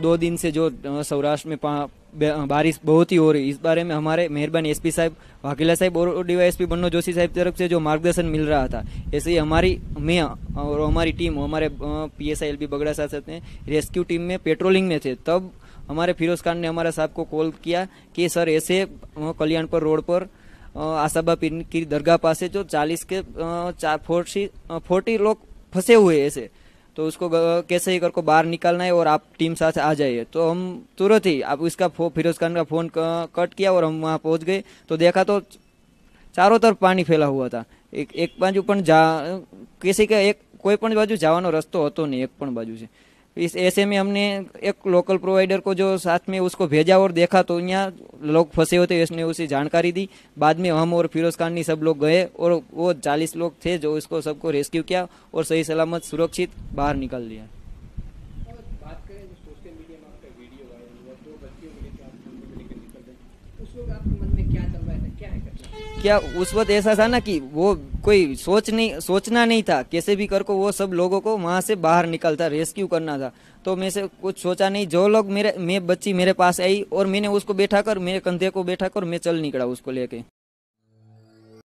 दो दिन से जो सौराष्ट्र में बारिश बहुत ही हो रही इस बारे में हमारे मेहरबान एसपी साहब वाकिला साहब और डीवाईएसपी बन्नो जोशी साहब तरफ से जो मार्गदर्शन मिल रहा था ऐसे ही हमारी मैं और हमारी टीम हमारे P S I L Bagda साहब ने रेस्क्यू टीम में पेट्रोलिंग में थे तब हमारे फिरोज खान ने हमारा साहब को कॉल किया कि सर ऐसे कल्याणपुर रोड पर आसाबा पीर की दरगाह पास जो चालीस के चार फोर्टी फोर्टी लोग फंसे हुए ऐसे तो उसको कैसे ही करको बाहर निकालना है और आप टीम साथ आ जाइए तो हम तुरंत ही आप उसका फिरोज खान का फ़ोन कट किया और हम वहाँ पहुँच गए तो देखा तो ચારો તરફ પાણી ફેલા હુઆ હતા એક એક બાજુ પણ જા કે કે એક કોઈ પણ બાજુ જવાનો રસ્તો હતો નહીં એક પણ બાજુ છે इस ऐसे में हमने एक लोकल प्रोवाइडर को जो साथ में उसको भेजा और देखा तो यहाँ लोग फंसे होते उसने उसे जानकारी दी बाद में हम और फिरोज खानी सब लोग गए और वो चालीस लोग थे जो इसको सबको रेस्क्यू किया और सही सलामत सुरक्षित बाहर निकल दिया क्या उस वक्त ऐसा था ना कि वो कोई सोच नहीं सोचना नहीं था कैसे भी कर को वो सब लोगों को वहाँ से बाहर निकलता रेस्क्यू करना था तो मैं से कुछ सोचा नहीं जो लोग मेरे मैं बच्ची मेरे पास आई और मैंने उसको बैठा कर मेरे कंधे को बैठा कर मैं चल निकला उसको लेके